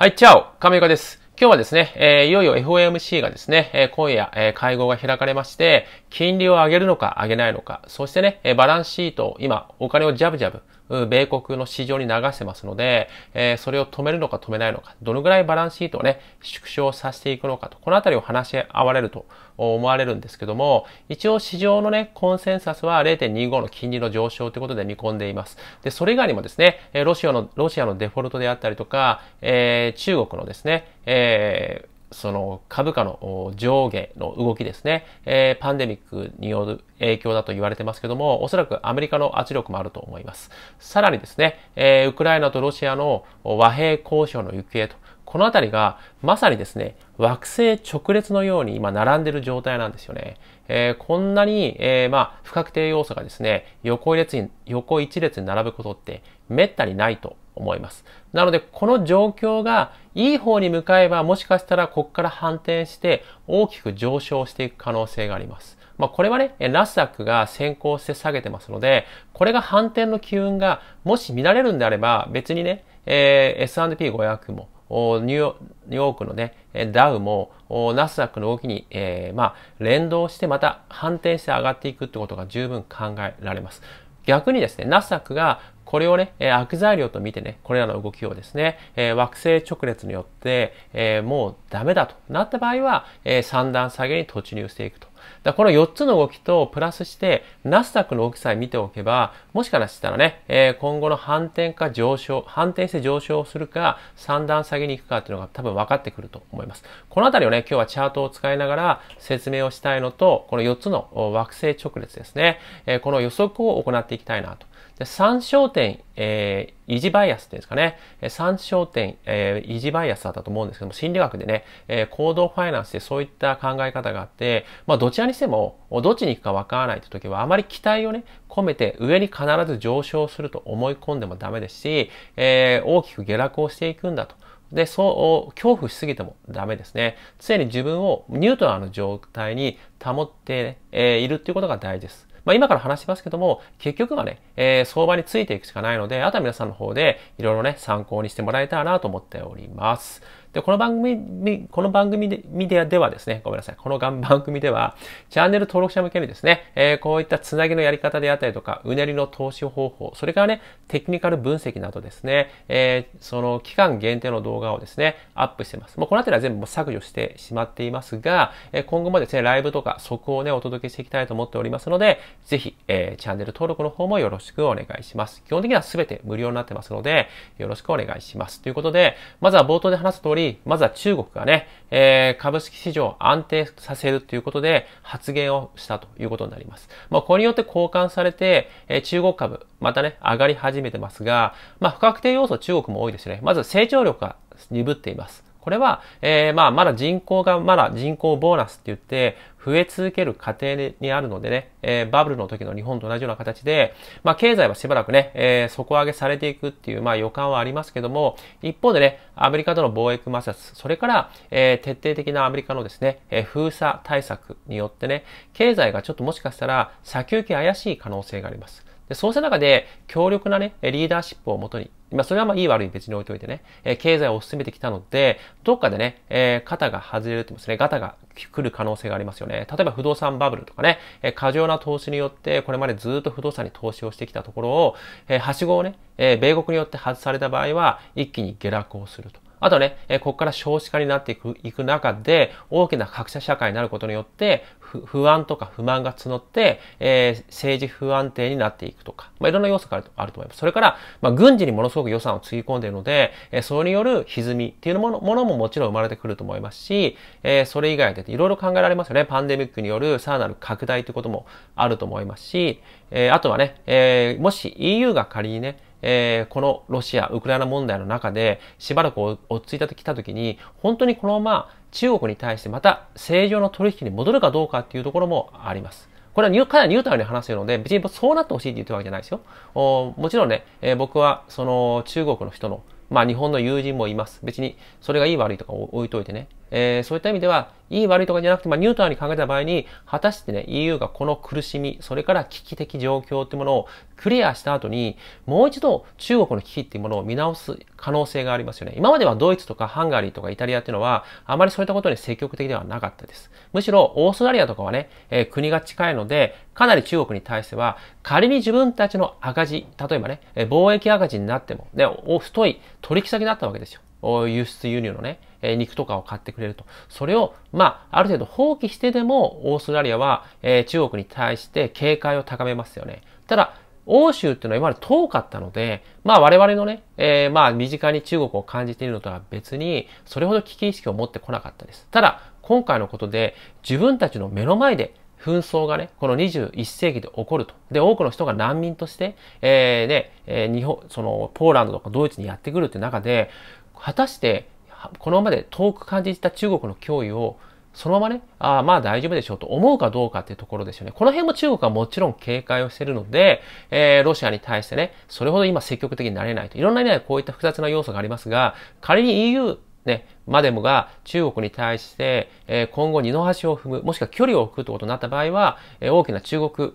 はい、チャオ亀岡です。今日はですね、えー、いよいよ FOMC がですね、えー、今夜、えー、会合が開かれまして、金利を上げるのか上げないのか、そしてね、えバランスシートを今、お金をジャブジャブ米国の市場に流してますので、えー、それを止めるのか止めないのか、どのぐらいバランスシートをね、縮小させていくのかと、このあたりを話し合われると思われるんですけども、一応市場のね、コンセンサスは0.25の金利の上昇ということで見込んでいます。で、それ以外にもですね、ロシアの、ロシアのデフォルトであったりとか、えー、中国のですね、えーその株価の上下の動きですね、えー、パンデミックによる影響だと言われてますけども、おそらくアメリカの圧力もあると思います。さらにですね、えー、ウクライナとロシアの和平交渉の行方と、このあたりがまさにですね、惑星直列のように今並んでる状態なんですよね。えー、こんなに、えー、まあ、不確定要素がですね、横一列に、横一列に並ぶことって滅多にないと思います。なので、この状況がいい方に向かえば、もしかしたらここから反転して大きく上昇していく可能性があります。まあ、これはね、ナスダックが先行して下げてますので、これが反転の機運がもし見られるんであれば、別にね、えー、S&P500 も、ニューヨークのね、ダウも、ナスダックの動きに、えー、まあ、連動してまた反転して上がっていくってことが十分考えられます。逆にですね、ナスダックがこれをね、え悪材料と見てね、これらの動きをですね、え惑星直列によって、えもうダメだとなった場合は、えー、三段下げに突入していくとだこの4つの動きとプラスして、ナスダックの動きさえ見ておけば、もしかしたらね、えー、今後の反転か上昇、反転して上昇するか、3段下げに行くかっていうのが多分分かってくると思います。この辺りをね、今日はチャートを使いながら説明をしたいのと、この4つの惑星直列ですね、えー、この予測を行っていきたいなと。で3焦点、えー、維持バイアスってうんですかね。3焦点、えー、維持バイアスだったと思うんですけども、心理学でね、えー、行動ファイナンスでそういった考え方があって、まあどちらにしても、どっちに行くかわからないって時は、あまり期待をね、込めて上に必ず上昇すると思い込んでもダメですし、えー、大きく下落をしていくんだと。で、そう、恐怖しすぎてもダメですね。常に自分をニュートラルの状態に保って、えー、いるっていうことが大事です。まあ、今から話しますけども、結局はね、えー、相場についていくしかないので、あとは皆さんの方でいろいろね、参考にしてもらえたらなと思っております。で、この番組、この番組でディアではですね、ごめんなさい、この番組では、チャンネル登録者向けにですね、えー、こういったつなぎのやり方であったりとか、うねりの投資方法、それからね、テクニカル分析などですね、えー、その期間限定の動画をですね、アップしてます。もうこの辺りは全部削除してしまっていますが、えー、今後もですね、ライブとか即をね、お届けしていきたいと思っておりますので、ぜひ、えチャンネル登録の方もよろしくお願いします。基本的には全て無料になってますので、よろしくお願いします。ということで、まずは冒頭で話す通り、り、まずは中国がね、えー、株式市場を安定させるということで発言をしたということになります。まあ、これによって交換されて、えー、中国株、またね、上がり始めてますが、まあ、不確定要素中国も多いですね。まず成長力が鈍っています。これは、えー、まあ、まだ人口が、まだ人口ボーナスって言って、増え続ける過程にあるのでね、えー、バブルの時の日本と同じような形で、まあ、経済はしばらくね、えー、底上げされていくっていう、まあ、予感はありますけども、一方でね、アメリカとの貿易摩擦、それから、えー、徹底的なアメリカのですね、え封鎖対策によってね、経済がちょっともしかしたら、先行き怪しい可能性があります。でそうした中で、強力なね、リーダーシップをもとに、まあ、それはまあ、いい悪い別に置いておいてね、えー、経済を進めてきたので、どっかでね、えー、肩が外れるってですね、ガタが来る可能性がありますよね。例えば、不動産バブルとかね、えー、過剰な投資によって、これまでずっと不動産に投資をしてきたところを、えはしごをね、え米国によって外された場合は、一気に下落をすると。あとね、えここから少子化になっていくいく中で、大きな格差社会になることによって、不安とか不満が募って、えー、政治不安定になっていくとか、まあ、いろんな要素があるとあると思います。それから、まあ、軍事にものすごく予算をつぎ込んでいるので、えー、それによる歪みっていうものものももちろん生まれてくると思いますし、えー、それ以外でいろいろ考えられますよね。パンデミックによるさらなる拡大ということもあると思いますし、えー、あとはね、えー、もし EU が仮にね、えー、このロシア、ウクライナ問題の中でしばらく落ち着いてきたときに、本当にこのまま中国に対してまた正常の取引に戻るかどうかっていうところもあります。これはかなりニュータルに話すので、別にそうなってほしいって言ってるわけじゃないですよ。もちろんね、えー、僕はその中国の人の、まあ日本の友人もいます。別にそれがいい悪いとか置いといてね。えー、そういった意味では、いい悪いとかじゃなくて、まあ、ニュートラルに考えた場合に、果たしてね、EU がこの苦しみ、それから危機的状況っていうものをクリアした後に、もう一度中国の危機っていうものを見直す可能性がありますよね。今まではドイツとかハンガリーとかイタリアっていうのは、あまりそういったことに積極的ではなかったです。むしろ、オーストラリアとかはね、えー、国が近いので、かなり中国に対しては、仮に自分たちの赤字、例えばね、貿易赤字になっても、ね、太い取引先だったわけですよ。輸出輸入のね。え肉とかを買ってくれると。それを、まあ、ある程度放棄してでも、オーストラリアは、え中国に対して警戒を高めますよね。ただ、欧州っていうのは今まで遠かったので、まあ我々のね、えー、まあ身近に中国を感じているのとは別に、それほど危機意識を持ってこなかったです。ただ、今回のことで、自分たちの目の前で紛争がね、この21世紀で起こると。で、多くの人が難民として、えー、ね、えー、日本、その、ポーランドとかドイツにやってくるって中で、果たしてこのままで遠く感じた中国の脅威をそのままね、あまあ大丈夫でしょうと思うかどうかっていうところですよね。この辺も中国はもちろん警戒をしているので、えー、ロシアに対してね、それほど今積極的になれないと。いろんな意味でこういった複雑な要素がありますが、仮に EU ね、までもが中国に対して、えー、今後二の足を踏む、もしくは距離を置くということになった場合は、えー、大きな中国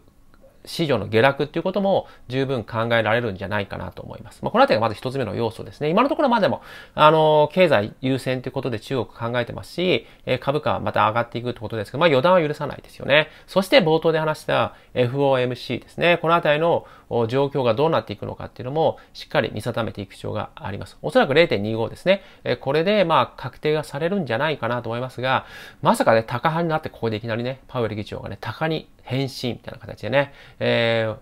市場の下落っていうことも十分考えられるんじゃないかなと思います。まあ、この辺りがまず一つ目の要素ですね。今のところまでも、あの、経済優先ということで中国考えてますし、え株価はまた上がっていくってことですけど、まあ、予断は許さないですよね。そして冒頭で話した FOMC ですね。この辺りの状況がどうなっていくのかっていうのも、しっかり見定めていく必要があります。おそらく0.25ですね。えこれで、まあ、確定がされるんじゃないかなと思いますが、まさかね、高派になってここでいきなりね、パウエル議長がね、高に返信みたいな形でね、え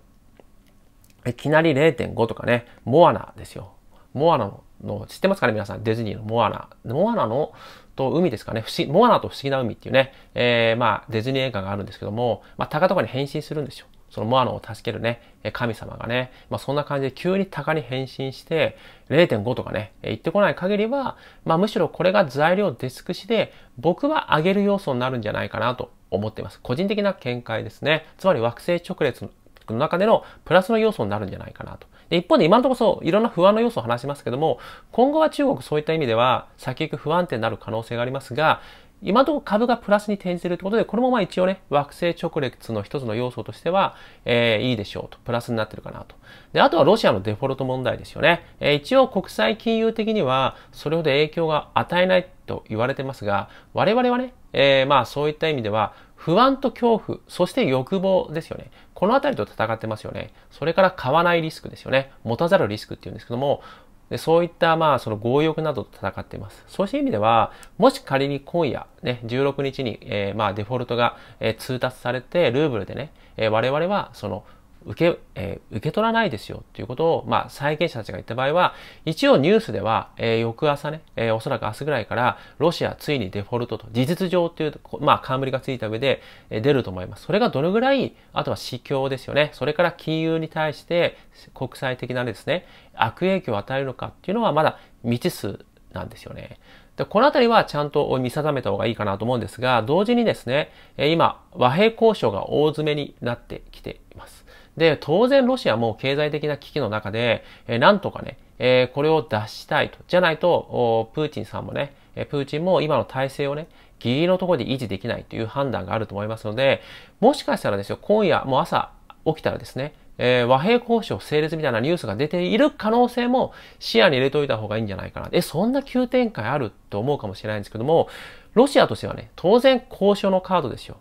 ー、いきなり0.5とかね、モアナですよ。モアナの、知ってますかね皆さん、ディズニーのモアナ。モアナの、と海ですかね、不思モアナと不思議な海っていうね、えー、まあ、ディズニー映画があるんですけども、まあ、カとかに変身するんですよ。そのモアノを助けるね、神様がね、まあ、そんな感じで急に鷹に変身して、0.5とかね、言ってこない限りは、まあ、むしろこれが材料出尽くしで、僕は上げる要素になるんじゃないかなと思っています。個人的な見解ですね。つまり惑星直列の中でのプラスの要素になるんじゃないかなと。で一方で今のところそういろんな不安の要素を話しますけども、今後は中国そういった意味では先行く不安定になる可能性がありますが、今のところ株がプラスに転じてるってことで、これもまあ一応ね、惑星直列の一つの要素としては、えー、いいでしょうと。プラスになってるかなと。で、あとはロシアのデフォルト問題ですよね。えー、一応国際金融的には、それほど影響が与えないと言われてますが、我々はね、えー、まあそういった意味では、不安と恐怖、そして欲望ですよね。このあたりと戦ってますよね。それから買わないリスクですよね。持たざるリスクっていうんですけども、でそういったまあその強欲などと戦っています。そうした意味では、もし仮に今夜ね、16日に、えー、まあデフォルトが、えー、通達されて、ルーブルでね、えー、我々はその受け、えー、受け取らないですよっていうことを、まあ、債権者たちが言った場合は、一応ニュースでは、えー、翌朝ね、えー、おそらく明日ぐらいから、ロシアついにデフォルトと、事実上っていう、まあ、冠がついた上で、えー、出ると思います。それがどのぐらい、あとは市況ですよね。それから金融に対して、国際的なですね、悪影響を与えるのかっていうのは、まだ未知数なんですよね。で、このあたりはちゃんと見定めた方がいいかなと思うんですが、同時にですね、今、和平交渉が大詰めになってきています。で、当然ロシアも経済的な危機の中で、えなんとかね、えこれを脱したいと。じゃないと、プーチンさんもね、プーチンも今の体制をね、ギリギリのところで維持できないという判断があると思いますので、もしかしたらですよ、今夜、もう朝起きたらですね、えー、和平交渉成立みたいなニュースが出ている可能性も視野に入れておいた方がいいんじゃないかな。え、そんな急展開あると思うかもしれないんですけども、ロシアとしてはね、当然交渉のカードですよ。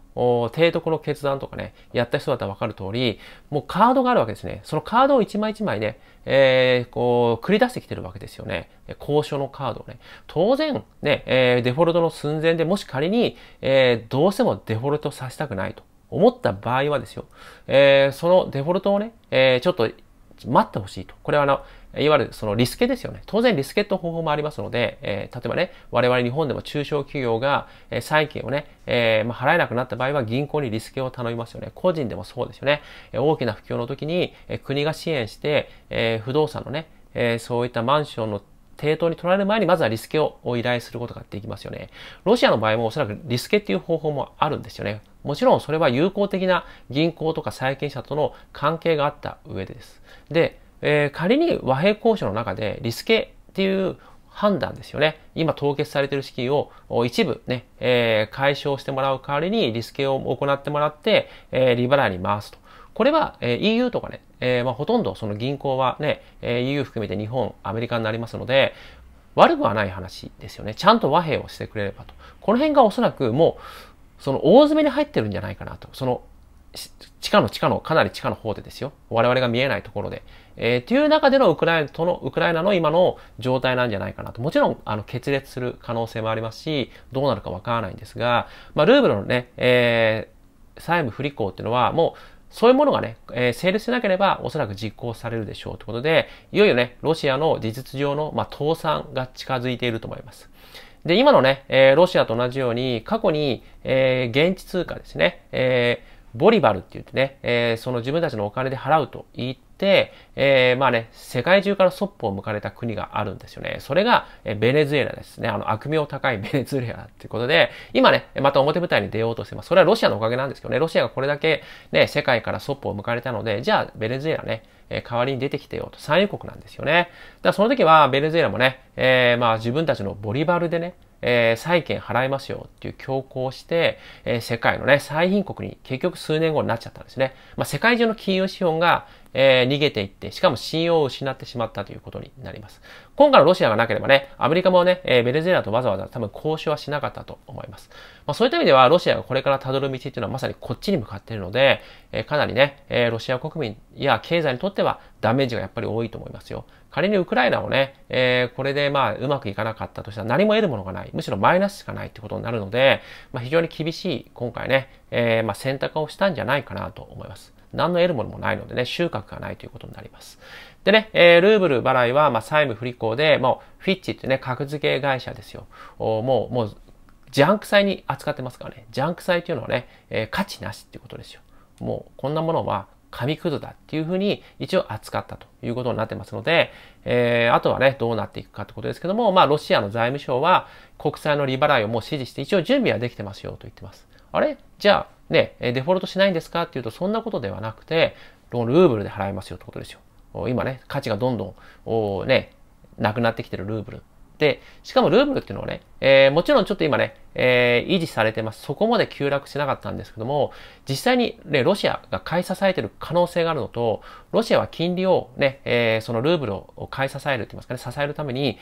低所決断とかね、やった人だったらわかる通り、もうカードがあるわけですね。そのカードを一枚一枚ね、えー、こう、繰り出してきてるわけですよね。交渉のカードをね。当然、ね、えー、デフォルトの寸前でもし仮に、えー、どうしてもデフォルトさせたくないと思った場合はですよ、えー、そのデフォルトをね、えー、ちょっと待ってほしいと。これはあの、いわゆるそのリスケですよね。当然リスケと方法もありますので、えー、例えばね、我々日本でも中小企業が、え債券をね、えー、まあ、払えなくなった場合は銀行にリスケを頼みますよね。個人でもそうですよね。え大きな不況の時に、え国が支援して、え不動産のね、えそういったマンションの抵当に取られる前にまずはリスケを依頼することができますよね。ロシアの場合もおそらくリスケっていう方法もあるんですよね。もちろんそれは友好的な銀行とか債権者との関係があった上でです。で、えー、仮に和平交渉の中でリスケっていう判断ですよね。今凍結されてる資金を一部ね、えー、解消してもらう代わりにリスケを行ってもらって、えー、利払いに回すと。これは、えー、EU とかね、えー、まあ、ほとんどその銀行はね、え EU 含めて日本、アメリカになりますので、悪くはない話ですよね。ちゃんと和平をしてくれればと。この辺がおそらくもう、その大詰めに入ってるんじゃないかなと。その地下の地下の、かなり地下の方でですよ。我々が見えないところで、えー、いう中でのウクライナとの、ウクライナの今の状態なんじゃないかなと。もちろん、あの、決裂する可能性もありますし、どうなるかわからないんですが、まあ、ルーブルのね、えー、債務不履行っていうのは、もう、そういうものがね、えー、成立しなければ、おそらく実行されるでしょうということで、いよいよね、ロシアの事実上の、まあ、倒産が近づいていると思います。で、今のね、えー、ロシアと同じように、過去に、えー、現地通貨ですね、えー、ボリバルって言ってね、えー、その自分たちのお金で払うと言って、、えー、まあね、世界中からそっぽを向かれた国があるんですよね。それが、えベネズエラですね。あの、悪名高いベネズエラっていうことで、今ね、また表舞台に出ようとしてます。それはロシアのおかげなんですけどね、ロシアがこれだけね、世界からそっぽを向かれたので、じゃあ、ベネズエラね、え代わりに出てきてよと、産油国なんですよね。だからその時は、ベネズエラもね、えー、まあ自分たちのボリバルでね、えー、債券払いますよっていう強行をして、えー、世界のね、最貧国に結局数年後になっちゃったんですね。まあ、世界中の金融資本が、えー、逃げていって、しかも信用を失ってしまったということになります。今回のロシアがなければね、アメリカもね、えー、ベネズエラとわざわざ多分交渉はしなかったと思います。まあ、そういった意味では、ロシアがこれからたどる道っていうのはまさにこっちに向かっているので、えー、かなりね、えロシア国民や経済にとってはダメージがやっぱり多いと思いますよ。仮にウクライナをね、えこれでまあうまくいかなかったとしたら何も得るものがない、むしろマイナスしかないってことになるので、まあ、非常に厳しい今回ね、えまあ、選択をしたんじゃないかなと思います。何の得るものもないのでね、収穫がないということになります。でね、えー、ルーブル払いは、まあ、債務不履行で、もう、フィッチってね、格付け会社ですよ。もう、もう、ジャンク債に扱ってますからね。ジャンク債というのはね、えー、価値なしっていうことですよ。もう、こんなものは紙くずだっていうふうに一応扱ったということになってますので、えー、あとはね、どうなっていくかってことですけども、まあ、ロシアの財務省は国債の利払いをもう指示して、一応準備はできてますよと言ってます。あれじゃあ、ね、デフォルトしないんですかっていうと、そんなことではなくて、ロールーブルで払いますよってことですよ。今ね、価値がどんどん、ね、なくなってきてるルーブル。で、しかもルーブルっていうのはね、えー、もちろんちょっと今ね、えー、維持されてます。そこまで急落しなかったんですけども、実際にね、ロシアが買い支えてる可能性があるのと、ロシアは金利をね、えー、そのルーブルを買い支えるって言いますかね、支えるために、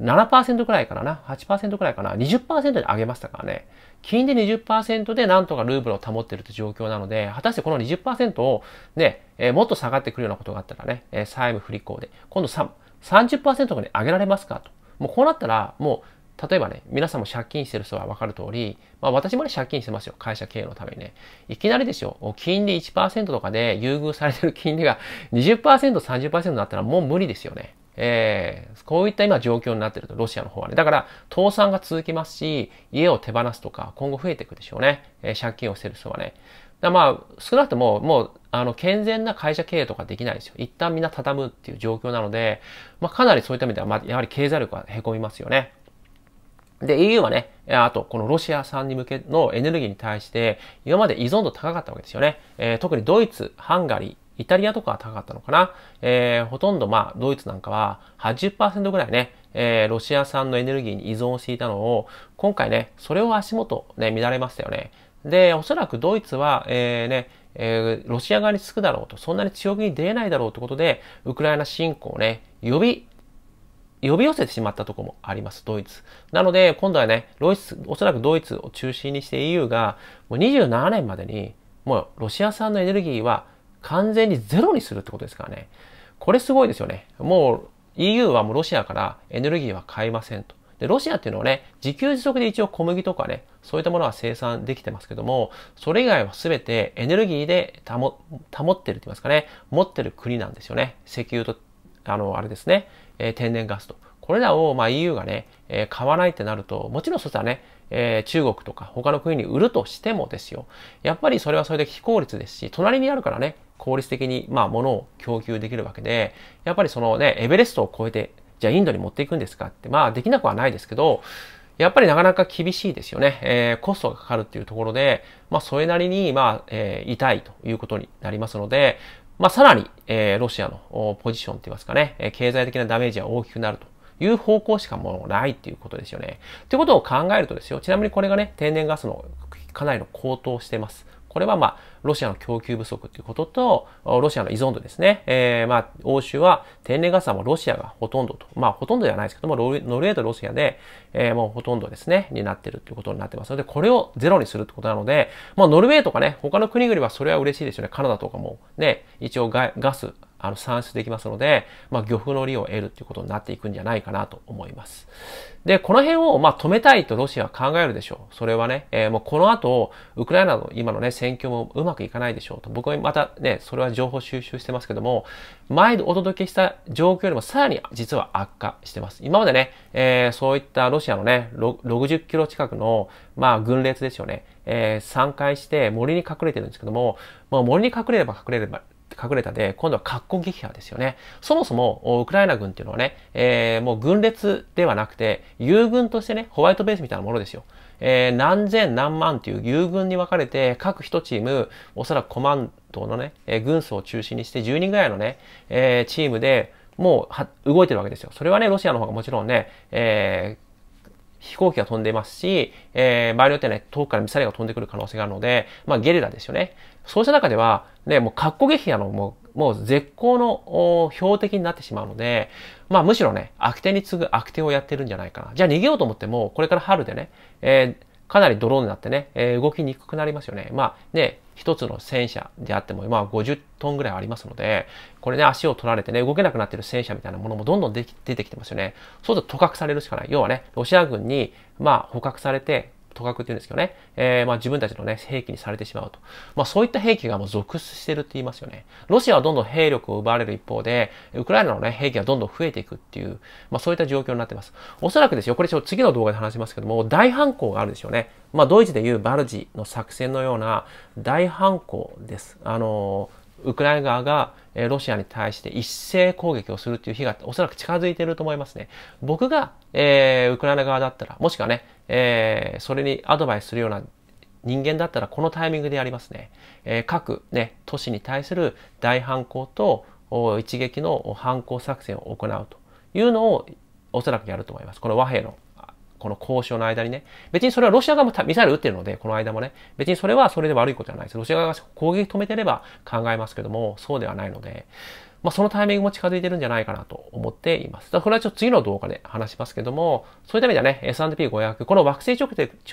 7%くらいからな、8%くらいかな、20%で上げましたからね。金利で20%でなんとかルーブルを保っているいう状況なので、果たしてこの20%をね、えー、もっと下がってくるようなことがあったらね、えー、債務不履行で、今度3、0とかに上げられますかと。もうこうなったら、もう、例えばね、皆さんも借金してる人は分かる通り、まあ私もね、借金してますよ。会社経営のためにね。いきなりですよ、金利1%とかで優遇されてる金利が20%、30%になったらもう無理ですよね。えー、こういった今状況になってると、ロシアの方はね。だから、倒産が続きますし、家を手放すとか、今後増えていくでしょうね。えー、借金をしてる人はね。だまあ、少なくとも、もう、あの、健全な会社経営とかできないですよ。一旦みんな畳むっていう状況なので、まあ、かなりそういった意味では、まあ、やはり経済力は凹みますよね。で、EU はね、あと、このロシア産に向けのエネルギーに対して、今まで依存度高かったわけですよね。えー、特にドイツ、ハンガリー、イタリアとかは高かったのかな。えー、ほとんどまあ、ドイツなんかは80%ぐらいね、えー、ロシア産のエネルギーに依存していたのを、今回ね、それを足元ね、乱れましたよね。で、おそらくドイツは、えー、ね、えー、ロシア側につくだろうと、そんなに強気に出れないだろうということで、ウクライナ侵攻をね、呼び、呼び寄せてしまったとこもあります、ドイツ。なので、今度はね、ロイス、おそらくドイツを中心にして EU が、もう27年までに、もうロシア産のエネルギーは完全にゼロにするってことですからね。これすごいですよね。もう EU はもうロシアからエネルギーは買いませんと。で、ロシアっていうのはね、自給自足で一応小麦とかね、そういったものは生産できてますけども、それ以外は全てエネルギーで保保ってるって言いますかね、持ってる国なんですよね。石油と、あの、あれですね、えー、天然ガスと。これらをまあ EU がね、えー、買わないってなると、もちろんそしたらね、えー、中国とか他の国に売るとしてもですよ。やっぱりそれはそれで非効率ですし、隣にあるからね、効率的に、まあ、物を供給できるわけで、やっぱりそのね、エベレストを超えて、じゃあインドに持っていくんですかって、まあ、できなくはないですけど、やっぱりなかなか厳しいですよね。えー、コストがかかるっていうところで、まあ、それなりに、まあ、えー、痛いということになりますので、まあ、さらに、えー、ロシアのポジションって言いますかね、え経済的なダメージは大きくなるという方向しかもうないっていうことですよね。ということを考えるとですよ、ちなみにこれがね、天然ガスのかなりの高騰してます。これはまあ、ロシアの供給不足ということと、ロシアの依存度ですね。えー、まあ、欧州は天然ガスはもうロシアがほとんどと、まあ、ほとんどではないですけども、ノルウェーとロシアで、えー、もうほとんどですね、になってるということになってますので、これをゼロにするってことなので、まあ、ノルウェーとかね、他の国々はそれは嬉しいですよね。カナダとかもね、一応ガス、あの算出できますので、まあ、漁夫の利を得るということになっていくんじゃないかなと思います。で、この辺を、まあ、止めたいとロシアは考えるでしょう。それはね、えー、もうこの後、ウクライナの今のね、戦況もうまくいかないでしょうと。僕はまたね、それは情報収集してますけども、前でお届けした状況よりもさらに実は悪化してます。今までね、えー、そういったロシアのね、60キロ近くの、まあ、軍列ですよね。えー、散開して森に隠れてるんですけども、まあ、森に隠れれば隠れれば隠れたで、今度は格好撃破ですよね。そもそも、ウクライナ軍っていうのはね、えー、もう軍列ではなくて、友軍としてね、ホワイトベースみたいなものですよ。えー、何千何万っていう友軍に分かれて、各一チーム、おそらくコマンドのね、えー、軍曹を中心にして、10人ぐらいのね、えー、チームで、もう動いてるわけですよ。それはね、ロシアの方がもちろんね、えー、飛行機が飛んでますし、えー、場合によってね、遠くからミサイルが飛んでくる可能性があるので、まあゲリラですよね。そうした中では、ね、もう格好撃破のもう、もう絶好の標的になってしまうので、まあむしろね、悪手に次ぐ悪手をやってるんじゃないかな。じゃあ逃げようと思っても、これから春でね、えーかなりドローンになってね、えー、動きにくくなりますよね。まあね、一つの戦車であっても、まあ50トンぐらいありますので、これね、足を取られてね、動けなくなってる戦車みたいなものもどんどんでき出てきてますよね。そうすると捕獲されるしかない。要はね、ロシア軍に、まあ捕獲されて、とかくっていうんですけどね、えー、まあ自分たちのね、兵器にされてしまうと。まあそういった兵器がもう続出してるって言いますよね。ロシアはどんどん兵力を奪われる一方で、ウクライナのね、兵器がどんどん増えていくっていう、まあそういった状況になってます。おそらくですよ、これちょっと次の動画で話しますけども、大反抗があるでしょうね。まあドイツでいうバルジの作戦のような大反抗です。あのーウクライナ側がロシアに対して一斉攻撃をするという日がおそらく近づいていると思いますね。僕が、えー、ウクライナ側だったら、もしくはね、えー、それにアドバイスするような人間だったらこのタイミングでやりますね。えー、各、ね、都市に対する大反抗と一撃の反抗作戦を行うというのをおそらくやると思います。この和平のこの交渉の間にね、別にそれはロシア側もミサイル撃ってるので、この間もね、別にそれはそれで悪いことじゃないです。ロシア側が攻撃止めてれば考えますけども、そうではないので、まあ、そのタイミングも近づいてるんじゃないかなと思っています。だこれはちょっと次の動画で話しますけども、そういった意味ではね、S&P500、この惑星直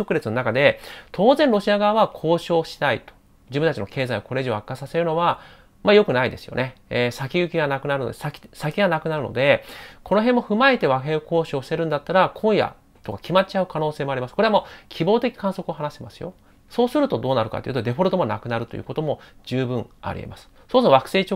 列の中で、当然ロシア側は交渉したいと。自分たちの経済をこれ以上悪化させるのは、まあ良くないですよね。えー、先行きがなくなるので、先、先がなくなるので、この辺も踏まえて和平交渉してるんだったら、今夜とか決まっちゃう可能性もあります。これはもう希望的観測を話してますよ。そうするとどうなるかというと、デフォルトもなくなるということも十分あり得ます。そうすると惑星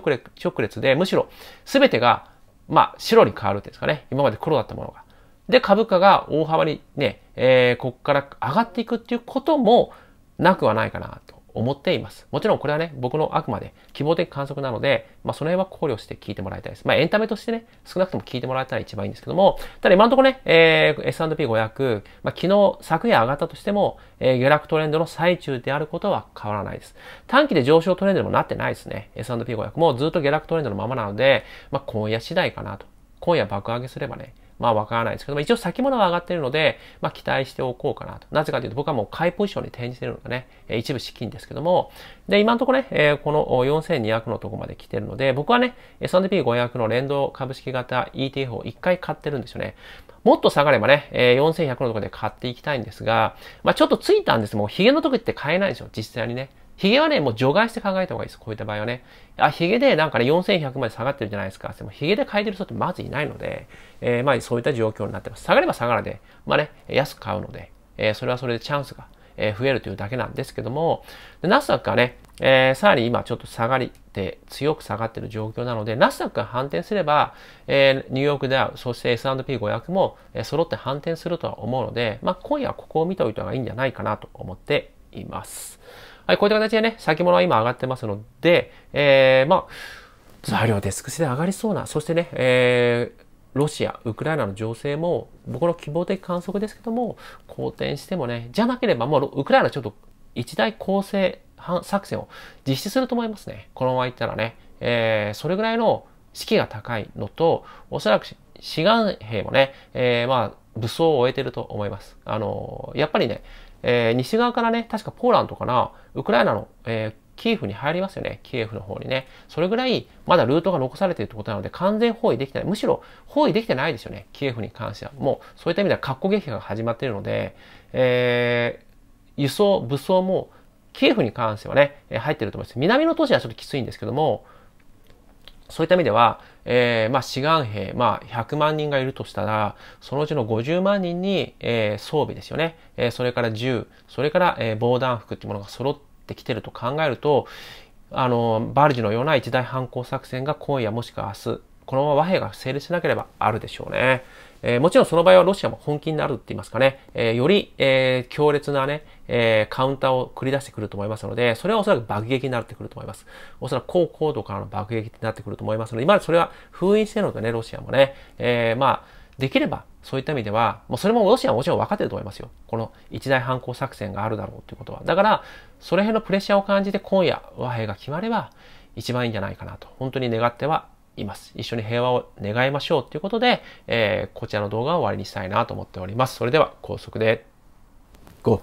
直列で、むしろ全てが、まあ、白に変わるんですかね。今まで黒だったものが。で、株価が大幅にね、えー、ここから上がっていくっていうこともなくはないかなと。思っています。もちろんこれはね、僕のあくまで希望的観測なので、まあその辺は考慮して聞いてもらいたいです。まあエンタメとしてね、少なくとも聞いてもらえたら一番いいんですけども、ただ今のところね、えー、S&P500、まあ昨日、昨夜上がったとしても、えー、下落トレンドの最中であることは変わらないです。短期で上昇トレンドにもなってないですね。S&P500 もずっと下落トレンドのままなので、まあ今夜次第かなと。今夜爆上げすればね、まあわからないですけども、一応先物は上がってるので、まあ期待しておこうかなと。なぜかというと僕はもう買いポジションに転じてるのがね、一部資金ですけども、で、今のところね、えー、この4200のとこまで来てるので、僕はね、S&P500 の連動株式型 ETF を一回買ってるんですよね。もっと下がればね、えー、4100のところで買っていきたいんですが、まあちょっとついたんです。もうヒゲのとこ行って買えないでしょ、実際にね。ヒゲはね、もう除外して考えた方がいいです。こういった場合はね。あ、ヒゲでなんかね、4100まで下がってるじゃないですか。でもゲで買えてる人ってまずいないので、えー、まあそういった状況になってます。下がれば下がるで、まあね、安く買うので、えー、それはそれでチャンスが、え増えるというだけなんですけども、ナスダックはね、えー、さらに今ちょっと下がりて、強く下がってる状況なので、ナスダックが反転すれば、えー、ニューヨークでは、そして S&P500 も、え揃って反転するとは思うので、まあ今夜はここを見ておいた方がいいんじゃないかなと思っています。はい、こういった形でね、先物は今上がってますので、えー、まあ、材料デスク性で上がりそうな、そしてね、えー、ロシア、ウクライナの情勢も、僕の希望的観測ですけども、好転してもね、じゃなければ、もうウクライナちょっと一大攻勢作戦を実施すると思いますね。このままいったらね、えー、それぐらいの士気が高いのと、おそらく志願兵もね、えー、まあ、武装を終えてると思います。あの、やっぱりね、えー、西側からね、確かポーランドかな、ウクライナの、えーキエフに入りますよね。キエフの方にね。それぐらい、まだルートが残されているということなので、完全包囲できてない。むしろ、包囲できてないですよね。キエフに関しては。もう、そういった意味では、格好撃破が始まっているので、えー、輸送、武装も、キエフに関してはね、入ってると思います。南の都市はちょっときついんですけども、そういった意味では、えー、まあ、志願兵、まあ、100万人がいるとしたら、そのうちの50万人に、えー、装備ですよね。えー、それから銃、それから、え防弾服っていうものが揃ってきてると考えると、あの、バルジのような一大反抗作戦が今夜もしくは明日、このまま和平が成立しなければあるでしょうね。えー、もちろんその場合はロシアも本気になるって言いますかね、えー、より、えー、強烈なね、えカウンターを繰り出してくると思いますので、それはおそらく爆撃になってくると思います。おそらく高高度からの爆撃になってくると思いますので、今までそれは封印してるのでね、ロシアもね、えまあ、できれば、そういった意味では、もうそれもロシアはもちろん分かってると思いますよ。この一大反抗作戦があるだろうということは。だから、その辺のプレッシャーを感じて今夜和平が決まれば一番いいんじゃないかなと、本当に願ってはいます。一緒に平和を願いましょうということで、えー、こちらの動画を終わりにしたいなと思っております。それでは、高速で、GO!